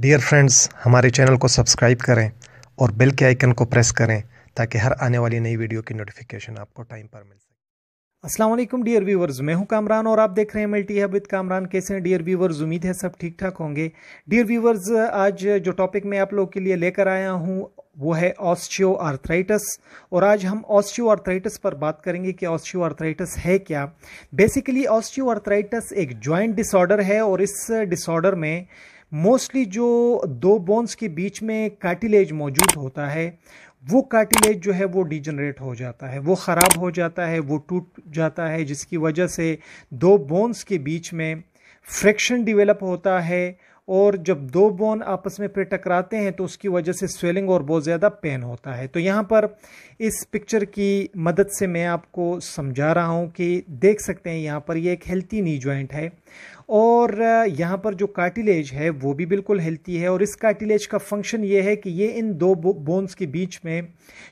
dear friends हमारे channel को subscribe करें और बेल के आइकन को प्रेस करें ताकि हर आने वाली नई वीडियो की नोटिफिकेशन आपको टाइम पर मिल सके अस्सलाम वालेकुम डियर व्यूवर्स मैं हूं कामरान और आप देख रहे हैं मल्टी हब विद कामरान कैसे हैं डियर व्यूवर्स उम्मीद है सब ठीक ठाक होंगे डियर व्यूवर्स आज जो टॉपिक मैं आप लोग के लिए लेकर आया हूँ वो है ऑस्टियो आर्थराइटिस और आज हम ऑस्टियो आर्थराइटिस पर बात करेंगे कि ऑस्टियो आर्थराइटिस है क्या बेसिकली ऑस्टियो आर्थराइटिस एक जॉइंट डिसऑर्डर है और इस डिसऑर्डर में मोस्टली जो दो बोन्स के बीच में कार्टिलेज मौजूद होता है वो कार्टिलेज जो है वो डिजनरेट हो जाता है वो ख़राब हो जाता है वो टूट जाता है जिसकी वजह से दो बोन्स के बीच में फ्रैक्शन डिवेलप होता है और जब दो बोन आपस में फिर टकराते हैं तो उसकी वजह से स्वेलिंग और बहुत ज़्यादा पेन होता है तो यहाँ पर इस पिक्चर की मदद से मैं आपको समझा रहा हूँ कि देख सकते हैं यहाँ पर ये यह एक हेल्थी नी जॉइंट है और यहाँ पर जो कार्टिलेज है वो भी बिल्कुल हेल्थी है और इस कार्टिलेज का फंक्शन ये है कि ये इन दो बोन्स के बीच में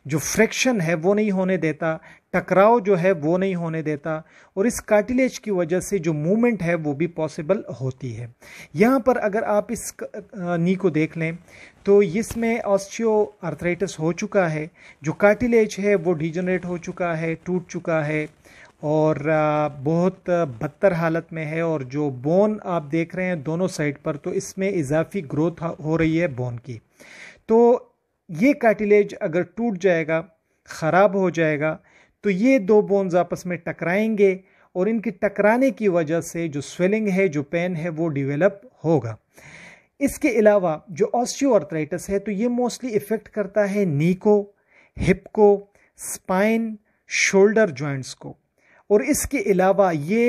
जो फ्रैक्शन है वो नहीं होने देता टकराव जो है वो नहीं होने देता और इस कार्टिलेज की वजह से जो मूवमेंट है वो भी पॉसिबल होती है यहाँ पर अगर आप इस नी को देख लें तो इसमें ऑस्टियो आर्थराइटिस हो चुका है जो कार्टिलेज है वो डिजनरेट हो चुका है टूट चुका है और बहुत बदतर हालत में है और जो बोन आप देख रहे हैं दोनों साइड पर तो इसमें इजाफी ग्रोथ हो रही है बोन की तो ये कार्टिलेज अगर टूट जाएगा ख़राब हो जाएगा तो ये दो बोन्स आपस में टकराएंगे और इनकी टकराने की वजह से जो स्वेलिंग है जो पेन है वो डिवेलप होगा इसके अलावा जो ऑस्टियोआर्थराइटिस है तो ये मोस्टली इफ़ेक्ट करता है नी को हिप को स्पाइन शोल्डर जॉइंट्स को और इसके अलावा ये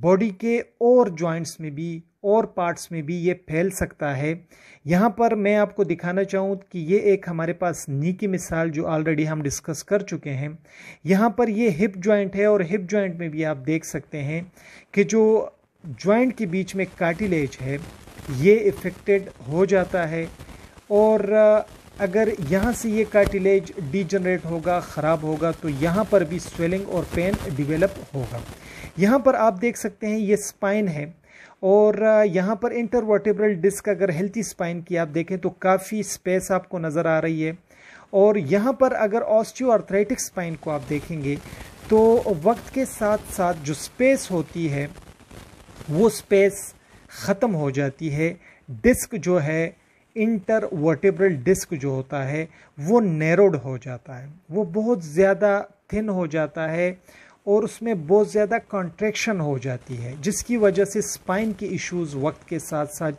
बॉडी के और जॉइंट्स में भी और पार्ट्स में भी ये फैल सकता है यहाँ पर मैं आपको दिखाना चाहूँ कि ये एक हमारे पास नी की मिसाल जो ऑलरेडी हम डिस्कस कर चुके हैं यहाँ पर ये हिप जॉइंट है और हिप जॉइंट में भी आप देख सकते हैं कि जो जॉइंट के बीच में कार्टिलेज है ये इफ़ेक्टेड हो जाता है और अगर यहाँ से ये कार्टिलेज डिजनरेट होगा ख़राब होगा तो यहाँ पर भी स्वेलिंग और पेन डिवेलप होगा यहाँ पर आप देख सकते हैं ये स्पाइन है और यहाँ पर इंटरवर्टेब्रल डिस्क अगर हेल्थी स्पाइन की आप देखें तो काफ़ी स्पेस आपको नज़र आ रही है और यहाँ पर अगर ऑस्टियोआर्थराइटिक स्पाइन को आप देखेंगे तो वक्त के साथ साथ जो स्पेस होती है वो स्पेस ख़त्म हो जाती है डिस्क जो है इंटर वर्टेब्रल डिस्क जो होता है वो नैरोड हो जाता है वो बहुत ज़्यादा थिन हो जाता है और उसमें बहुत ज़्यादा कॉन्ट्रेक्शन हो जाती है जिसकी वजह से स्पाइन के इश्यूज वक्त के साथ साथ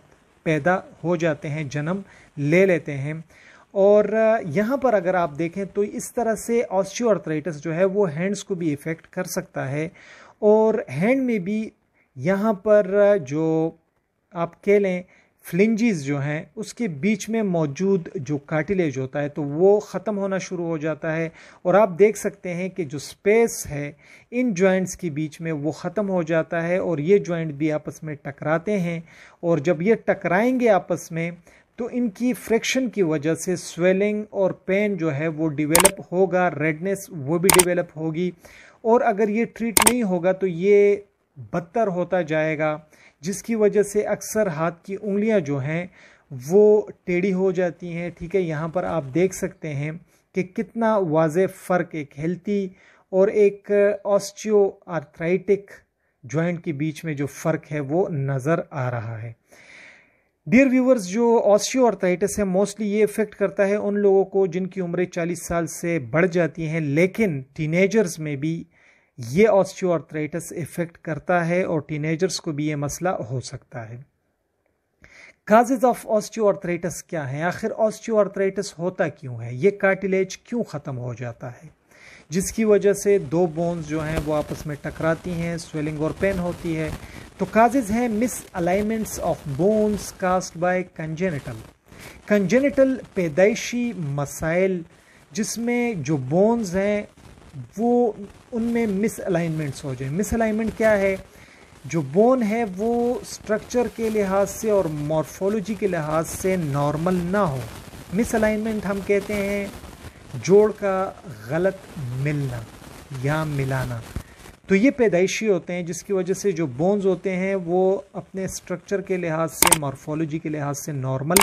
पैदा हो जाते हैं जन्म ले लेते हैं और यहाँ पर अगर आप देखें तो इस तरह से ऑस्टियोआर्थराइटिस जो है वो हैंड्स को भी इफ़ेक्ट कर सकता है और हैंड में भी यहाँ पर जो आप कह लें फ्लिंजिस जो हैं उसके बीच में मौजूद जो कार्टिलेज होता है तो वो ख़त्म होना शुरू हो जाता है और आप देख सकते हैं कि जो स्पेस है इन जॉइंट्स के बीच में वो ख़त्म हो जाता है और ये जॉइंट भी आपस में टकराते हैं और जब ये टकराएंगे आपस में तो इनकी फ्रिक्शन की वजह से स्वेलिंग और पेन जो है वो डिवेलप होगा रेडनेस वो भी डिवेलप होगी और अगर ये ट्रीट नहीं होगा तो ये बदतर होता जाएगा जिसकी वजह से अक्सर हाथ की उंगलियां जो हैं वो टेढ़ी हो जाती हैं ठीक है यहाँ पर आप देख सकते हैं कि कितना वाज फ़र्क एक हेल्थी और एक ऑस्टियो आर्थराइटिक जॉइंट के बीच में जो फ़र्क है वो नज़र आ रहा है डियर व्यूवर्स जो ऑस्टियो आर्थराइटिस है मोस्टली ये इफेक्ट करता है उन लोगों को जिनकी उम्र 40 साल से बढ़ जाती हैं लेकिन टीनेजर्स में भी ये ऑस्टियोआर्थराइटिस इफेक्ट करता है और टीनेजर्स को भी ये मसला हो सकता है काजेज ऑफ ऑस्टियोआर्थराइटिस क्या है आखिर ऑस्टियोआर्थराइटिस होता क्यों है ये कार्टिलेज क्यों ख़त्म हो जाता है जिसकी वजह से दो बोन्स जो हैं वो आपस में टकराती हैं स्वेलिंग और पेन होती है तो काजेज हैं mis alignments of bones caused by congenital congenital पैदाइशी मसाइल जिसमें जो बोन्स हैं वो उनमें मिस अलाइनमेंट्स हो जाए मिस अलाइनमेंट क्या है जो बोन है वो स्ट्रक्चर के लिहाज से और मॉर्फोलॉजी के लिहाज से नॉर्मल ना हो मिस अलाइनमेंट हम कहते हैं जोड़ का गलत मिलना या मिलाना तो ये पैदाइशी होते हैं जिसकी वजह से जो बोन्स होते हैं वो अपने स्ट्रक्चर के लिहाज से मॉर्फोलॉजी के लिहाज से नॉर्मल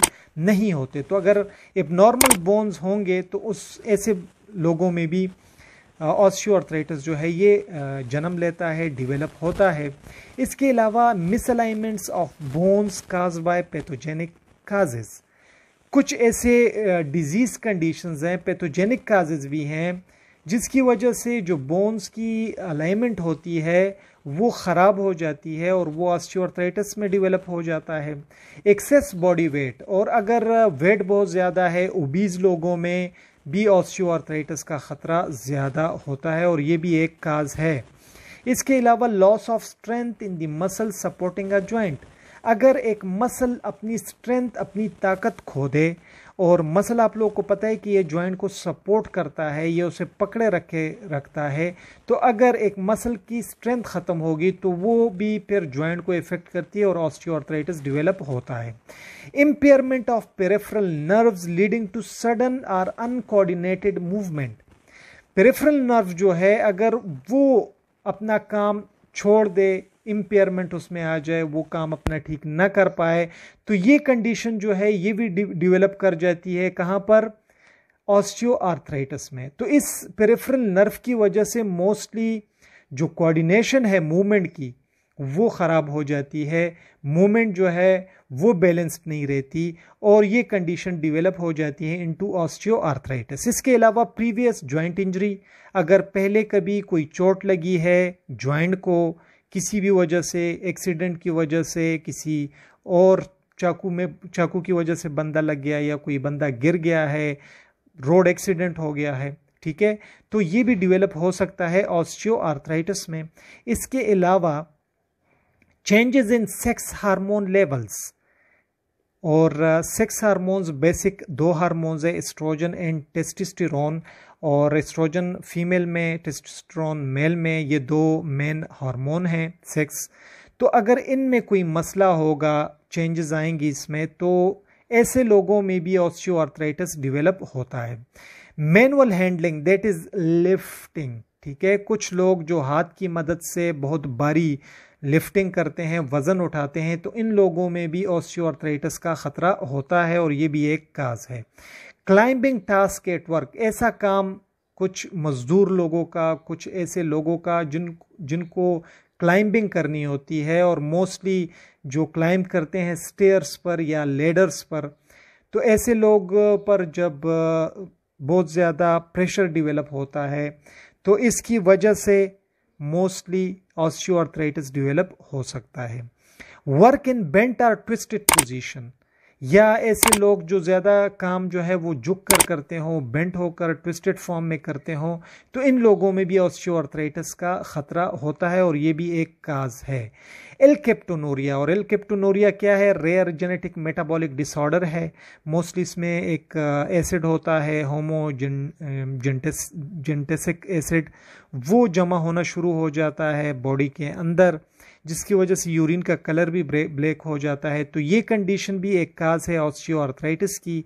नहीं होते तो अगर एब नॉर्मल बोन्स होंगे तो उस ऐसे लोगों में भी ऑस्टियोआर्थराइटिस जो है ये जन्म लेता है डिवेलप होता है इसके अलावा misalignments of bones cause by pathogenic causes कुछ ऐसे डिजीज़ कंडीशंस हैं पैथोजेनिक काजेज भी हैं जिसकी वजह से जो बोन्स की अलाइनमेंट होती है वो ख़राब हो जाती है और वो ऑस्टियोआर्थराइटिस में डेवलप हो जाता है एक्सेस बॉडी वेट और अगर वेट बहुत ज़्यादा है ओबीज़ लोगों में बी ऑस्टियोआर्थराइटिस का ख़तरा ज़्यादा होता है और ये भी एक काज है इसके अलावा loss of strength in the muscle supporting a joint अगर एक मसल अपनी स्ट्रेंथ अपनी ताकत खो दे और मसल आप लोगों को पता है कि ये जॉइंट को सपोर्ट करता है ये उसे पकड़े रखे रखता है तो अगर एक मसल की स्ट्रेंथ ख़त्म होगी तो वो भी फिर जॉइंट को इफ़ेक्ट करती है और ऑस्टियोआर्थराइटिस डिवेलप होता है impairment of peripheral nerves leading to sudden or uncoordinated movement peripheral nerve जो है अगर वो अपना काम छोड़ दे इम्पेयरमेंट उसमें आ जाए वो काम अपना ठीक ना कर पाए तो ये कंडीशन जो है ये भी डिवेलप कर जाती है कहाँ पर ऑस्टियो में तो इस पेरेफ्रल नर्व की वजह से मोस्टली जो कोऑर्डिनेशन है मूवमेंट की वो ख़राब हो जाती है मूवमेंट जो है वो बैलेंस्ड नहीं रहती और ये कंडीशन डिवेलप हो जाती है इनटू ऑस्टियोआर्थराइटिस इसके अलावा प्रीवियस जॉइंट इंजरी अगर पहले कभी कोई चोट लगी है जॉइंट को किसी भी वजह से एक्सीडेंट की वजह से किसी और चाकू में चाकू की वजह से बंदा लग गया या कोई बंदा गिर गया है रोड एक्सीडेंट हो गया है ठीक है तो ये भी डिवेलप हो सकता है ऑस्ट्रियो में इसके अलावा changes in sex hormone levels और सेक्स हार्मोन्स बेसिक दो हार्मोन्स है एस्ट्रोजन एंड टेस्टिस्टिरोन और एस्ट्रोजन फीमेल में टेस्टिस्टिरोन मेल में ये दो मेन हार्मोन हैं सेक्स तो अगर इनमें कोई मसला होगा चेंजेस आएंगी इसमें तो ऐसे लोगों में भी ऑस्टियोआर्थराइटिस डेवलप होता है manual handling that is lifting ठीक है कुछ लोग जो हाथ की मदद से बहुत भारी लिफ्टिंग करते हैं वज़न उठाते हैं तो इन लोगों में भी ऑस्टियोआर्थराइटिस का ख़तरा होता है और ये भी एक काज है क्लाइंबिंग टास्क एटवर्क ऐसा काम कुछ मज़दूर लोगों का कुछ ऐसे लोगों का जिन जिनको क्लाइंबिंग करनी होती है और मोस्टली जो क्लाइंब करते हैं स्टेयर्स पर या लेडर्स पर तो ऐसे लोग पर जब बहुत ज़्यादा प्रेशर डेवलप होता है तो इसकी वजह से मोस्टली ऑस्टियोआर्थराइटिस डेवलप हो सकता है work in bent or twisted position या ऐसे लोग जो ज़्यादा काम जो है वो झुक कर करते हों बेंट होकर ट्विस्टेड फॉर्म में करते हों तो इन लोगों में भी ऑस्टियोआर्थराइटिस का ख़तरा होता है और ये भी एक काज है एलकेप्टोनोरिया और एलकेप्टोनोरिया क्या है रेयर जेनेटिक मेटाबॉलिक डिसऑर्डर है मोस्टली इसमें एक एसिड uh, होता है होमोजेंटेसिक जेंटेसिक एसिड वो जमा होना शुरू हो जाता है बॉडी के अंदर जिसकी वजह से यूरिन का कलर भी ब्लैक हो जाता है तो ये कंडीशन भी एक काज है ऑस्टियोआर्थराइटिस की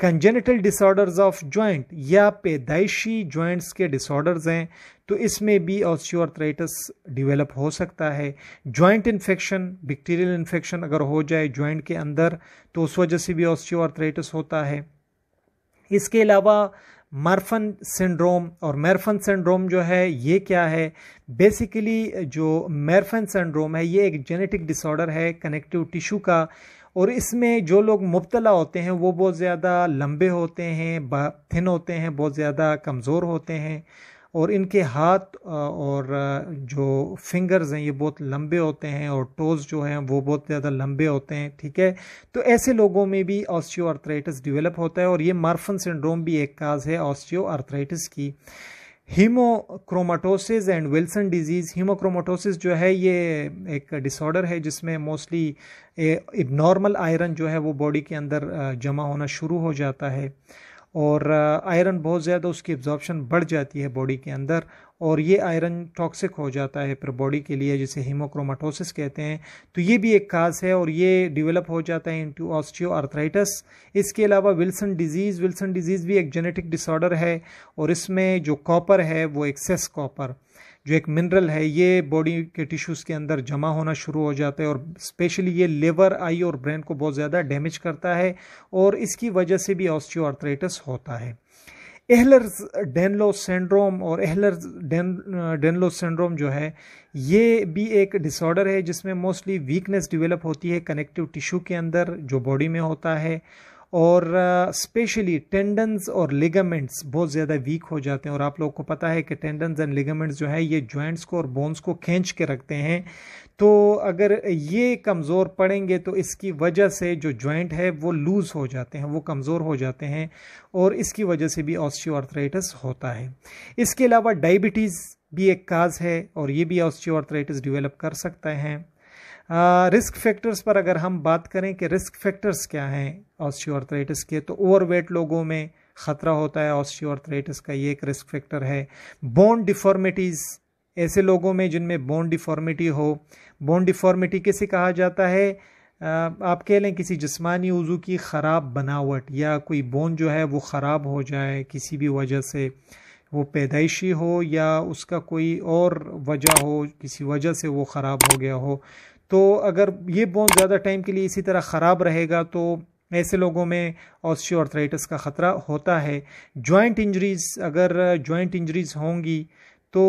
कंजेनिटल डिसऑर्डर्स ऑफ जॉइंट या पैदाइशी जॉइंट्स के डिसऑर्डर्स हैं तो इसमें भी ऑस्टियोआर्थराइटिस डेवलप हो सकता है जॉइंट इन्फेक्शन बैक्टीरियल इन्फेक्शन अगर हो जाए जॉइंट के अंदर तो उस वजह से भी ऑस्टियोआर्थराइटिस होता है इसके अलावा मार्फन सिंड्रोम और मैरफन सिंड्रोम जो है ये क्या है बेसिकली जो मैरफन सिंड्रोम है ये एक जेनेटिक डिसऑर्डर है कनेक्टिव टिश्यू का और इसमें जो लोग मुबतला होते हैं वो बहुत ज़्यादा लंबे होते हैं थिन होते हैं बहुत ज़्यादा कमज़ोर होते हैं और इनके हाथ और जो फिंगर्स हैं ये बहुत लंबे होते हैं और टोज़ जो हैं वो बहुत ज़्यादा लंबे होते हैं ठीक है तो ऐसे लोगों में भी ऑस्टियो आर्थराइटिस डिवेलप होता है और ये मार्फन सिंड्रोम भी एक काज है ऑस्टियो आर्थराइटिस की hemochromatosis and Wilson disease hemochromatosis जो है ये एक डिसऑर्डर है जिसमें मोस्टली इबनॉर्मल आयरन जो है वो बॉडी के अंदर जमा होना शुरू हो जाता है और आयरन बहुत ज़्यादा उसकी एब्जॉर्बशन बढ़ जाती है बॉडी के अंदर और ये आयरन टॉक्सिक हो जाता है फिर बॉडी के लिए जिसे हीमोक्रोमाटोसिस कहते हैं तो ये भी एक काज है और ये डेवलप हो जाता है इनटू ऑस्टियो आर्थराइटस इसके अलावा विल्सन डिजीज़ विल्सन डिजीज़ भी एक जेनेटिक डिसऑर्डर है और इसमें जो कॉपर है वो एक्सेस कॉपर जो एक मिनरल है ये बॉडी के टिश्यूज़ के अंदर जमा होना शुरू हो जाता है और स्पेशली ये लिवर आई और ब्रेन को बहुत ज़्यादा डैमेज करता है और इसकी वजह से भी ऑस्टियोआर्थराइटिस होता है एहलर्स डेनलो सिंड्रोम और एहलर्स डेन डेनलो सिंड्रोम जो है ये भी एक डिसऑर्डर है जिसमें मोस्टली वीकनेस डिवेलप होती है कनेक्टिव टिश्यू के अंदर जो बॉडी में होता है और स्पेशली टेंडन्स और लिगामेंट्स बहुत ज़्यादा वीक हो जाते हैं और आप लोगों को पता है कि टेंडन्स एंड लिगामेंट्स जो है ये जॉइंट्स को और बोन्स को खींच के रखते हैं तो अगर ये कमज़ोर पड़ेंगे तो इसकी वजह से जो जॉइंट है वो लूज़ हो जाते हैं वो कमज़ोर हो जाते हैं और इसकी वजह से भी ऑस्टियोआर्थराइटिस होता है इसके अलावा डायबिटीज़ भी एक काज है और ये भी ऑस्टियोआर्थराइटिस डेवलप कर सकते हैं रिस्क फैक्टर्स पर अगर हम बात करें कि रिस्क फैक्टर्स क्या हैं ऑस्टियोआर्थराइटिस के तो ओवरवेट लोगों में ख़तरा होता है ऑस्टियोआर्थराइटिस का ये एक रिस्क फैक्टर है बोन डिफॉर्मिटीज़ ऐसे लोगों में जिनमें बोन डिफॉर्मिटी हो बोन डिफॉर्मिटी किसे कहा जाता है आप कह लें किसी जिस्मानी उज़ू की ख़राब बनावट या कोई बोन जो है वो ख़राब हो जाए किसी भी वजह से वो पैदाइशी हो या उसका कोई और वजह हो किसी वजह से वो ख़राब हो गया हो तो अगर ये बोन ज़्यादा टाइम के लिए इसी तरह ख़राब रहेगा तो ऐसे लोगों में ऑस्टियोआर्थराइटिस का ख़तरा होता है जॉइंट इंजरीज़ अगर जॉइंट इंजरीज़ होंगी तो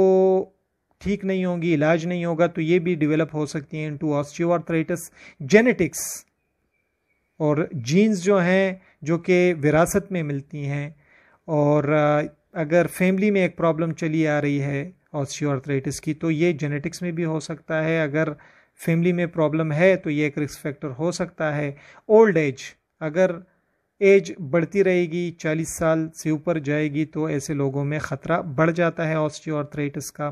ठीक नहीं होंगी इलाज नहीं होगा तो ये भी डेवलप हो सकती हैं इनटू ऑस्टियोआर्थराइटिस जेनेटिक्स और जीन्स जो हैं जो कि विरासत में मिलती हैं और अगर फैमिली में एक प्रॉब्लम चली आ रही है ऑस्टियोआर्थराइटिस की तो ये जेनेटिक्स में भी हो सकता है अगर फैमिली में प्रॉब्लम है तो ये एक रिस्क फैक्टर हो सकता है ओल्ड एज अगर एज बढ़ती रहेगी चालीस साल से ऊपर जाएगी तो ऐसे लोगों में ख़तरा बढ़ जाता है ऑस्टियोआर्थराइटिस का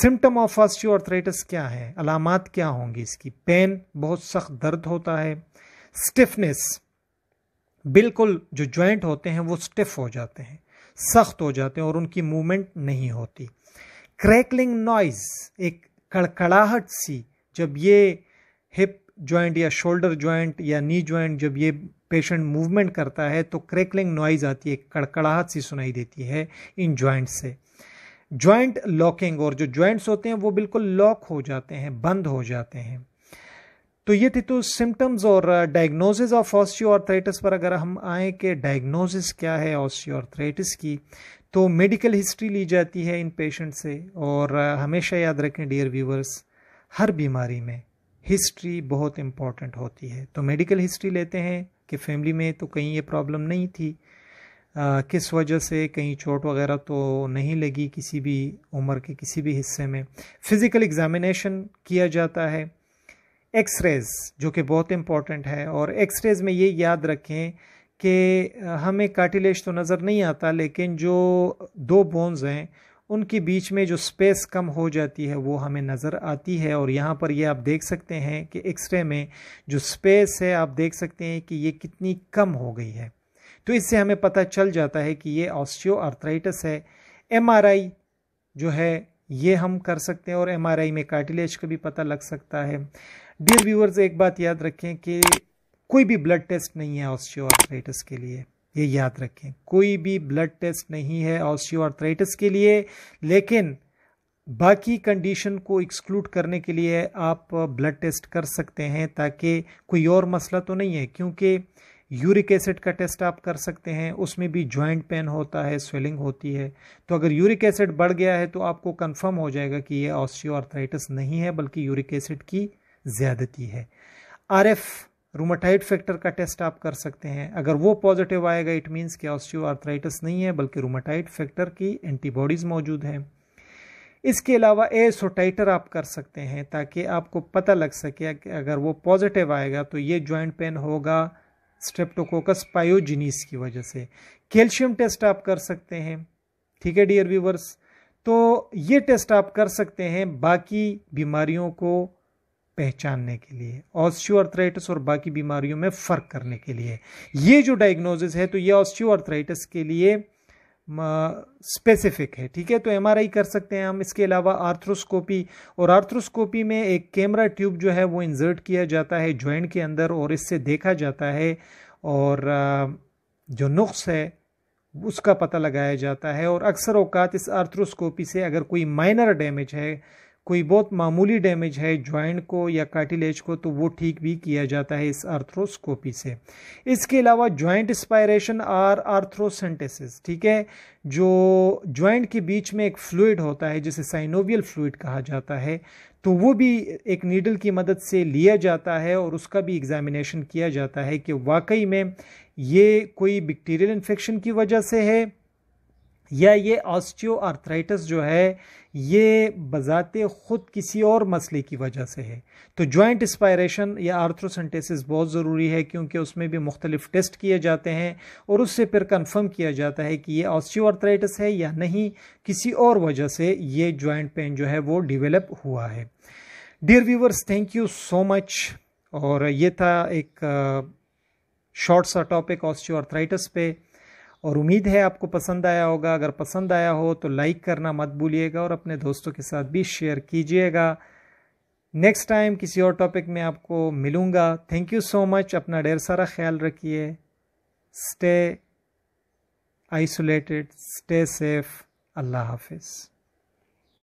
सिम्टम ऑफ ऑस्टियोआर्थराइटिस क्या है अलामत क्या होंगी इसकी पेन बहुत सख्त दर्द होता है स्टिफनेस बिल्कुल जो जॉइंट होते हैं वो स्टिफ हो जाते हैं सख्त हो जाते हैं और उनकी मूवमेंट नहीं होती क्रैकलिंग नॉइज़ एक कड़कड़ाहट सी जब ये हिप जॉइंट या शोल्डर जॉइंट या नी जॉइंट जब ये पेशेंट मूवमेंट करता है तो क्रेकलिंग नॉइज़ आती है कड़कड़ाहट सी सुनाई देती है इन जॉइंट से जॉइंट लॉकिंग और जो जॉइंट्स होते हैं वो बिल्कुल लॉक हो जाते हैं बंद हो जाते हैं तो ये थे तो सिम्टम्स और डायग्नोसिस ऑफ ऑस्टियोआर्थराइटिस पर अगर हम आए कि डायग्नोसिस क्या है ऑस्टियोआर्थराइटिस की तो मेडिकल हिस्ट्री ली जाती है इन पेशेंट से और uh, हमेशा याद रखें डियर व्यूवर्स हर बीमारी में हिस्ट्री बहुत इम्पॉर्टेंट होती है तो मेडिकल हिस्ट्री लेते हैं कि फैमिली में तो कहीं ये प्रॉब्लम नहीं थी आ, किस वजह से कहीं चोट वगैरह तो नहीं लगी किसी भी उम्र के किसी भी हिस्से में फिज़िकल एग्ज़ामिनेशन किया जाता है एक्सरेज जो कि बहुत इम्पॉर्टेंट है और एक्सरेज में ये याद रखें कि हमें काटिलेश तो नज़र नहीं आता लेकिन जो दो बोन्स हैं उनके बीच में जो स्पेस कम हो जाती है वो हमें नज़र आती है और यहाँ पर ये आप देख सकते हैं कि एक्सरे में जो स्पेस है आप देख सकते हैं कि ये कितनी कम हो गई है तो इससे हमें पता चल जाता है कि ये ऑस्टियो है एम जो है ये हम कर सकते हैं और एम में कार्टिलेज का भी पता लग सकता है डियर व्यूअर्स एक बात याद रखें कि कोई भी ब्लड टेस्ट नहीं है ऑस्टियो के लिए ये याद रखें कोई भी ब्लड टेस्ट नहीं है ऑस्टियोआर्थराइटिस के लिए लेकिन बाकी कंडीशन को एक्सक्लूड करने के लिए आप ब्लड टेस्ट कर सकते हैं ताकि कोई और मसला तो नहीं है क्योंकि यूरिक एसिड का टेस्ट आप कर सकते हैं उसमें भी जॉइंट पेन होता है स्वेलिंग होती है तो अगर यूरिक एसिड बढ़ गया है तो आपको कंफर्म हो जाएगा कि ये ऑस्टियोआर्थराइटिस नहीं है बल्कि यूरिक एसिड की ज़्यादती है आरएफ रूमाटाइड फैक्टर का टेस्ट आप कर सकते हैं अगर वो पॉजिटिव आएगा इट मीन्स कि ऑस्टियोआर्थराइटिस नहीं है बल्कि रूमाटाइड फैक्टर की एंटीबॉडीज़ मौजूद हैं इसके अलावा एसोटाइटर आप कर सकते हैं ताकि आपको पता लग सके कि अगर वो पॉजिटिव आएगा तो ये जॉइंट पेन होगा स्ट्रेप्टोकोकस पायोजिनीस की वजह से कैल्शियम टेस्ट आप कर सकते हैं ठीक है डियर व्यूवर्स तो ये टेस्ट आप कर सकते हैं बाकी बीमारियों को पहचानने के लिए ऑस्टियोआर्थराइटिस और बाकी बीमारियों में फ़र्क करने के लिए ये जो डायग्नोसिस है तो ये ऑस्टियोआर्थराइटिस के लिए स्पेसिफिक है ठीक है तो एमआरआई कर सकते हैं हम इसके अलावा आर्थ्रोस्कोपी और आर्थ्रोस्कोपी में एक कैमरा ट्यूब जो है वो इंजर्ट किया जाता है जॉइंट के अंदर और इससे देखा जाता है और जो नुख्स है उसका पता लगाया जाता है और अक्सर अवकात इस आर्थ्रोस्कोपी से अगर कोई माइनर डैमेज है कोई बहुत मामूली डैमेज है जॉइंट को या कार्टिलेज को तो वो ठीक भी किया जाता है इस आर्थ्रोस्कोपी से इसके अलावा जॉइंट स्पायरेशन आर आर्थ्रोसेंटेसिस ठीक है जो जॉइंट के बीच में एक फ्लूड होता है जिसे साइनोवियल फ्लूड कहा जाता है तो वो भी एक नीडल की मदद से लिया जाता है और उसका भी एग्जामिनेशन किया जाता है कि वाकई में ये कोई बैक्टीरियल इन्फेक्शन की वजह से है या ये आर्थराइटस जो है ये बजाते ख़ुद किसी और मसले की वजह से है तो जॉइंट स्पायरेशन या आर्थ्रोसेंटेसिस बहुत ज़रूरी है क्योंकि उसमें भी मुख्तलिफ टेस्ट किए जाते हैं और उससे फिर कंफर्म किया जाता है कि ये ऑस्टियोआर्थराइटिस है या नहीं किसी और वजह से ये जॉइंट पेन जो है वो डिवेलप हुआ है dear viewers thank you so much और ये था एक शॉर्ट सा टॉपिक ऑस्टियो ऑस्टियोआर्थराइटिस पे और उम्मीद है आपको पसंद आया होगा अगर पसंद आया हो तो लाइक करना मत भूलिएगा और अपने दोस्तों के साथ भी शेयर कीजिएगा नेक्स्ट टाइम किसी और टॉपिक में आपको मिलूँगा थैंक यू सो मच अपना ढेर सारा ख्याल रखिए स्टे आइसोलेटेड स्टे सेफ अल्लाह हाफिज़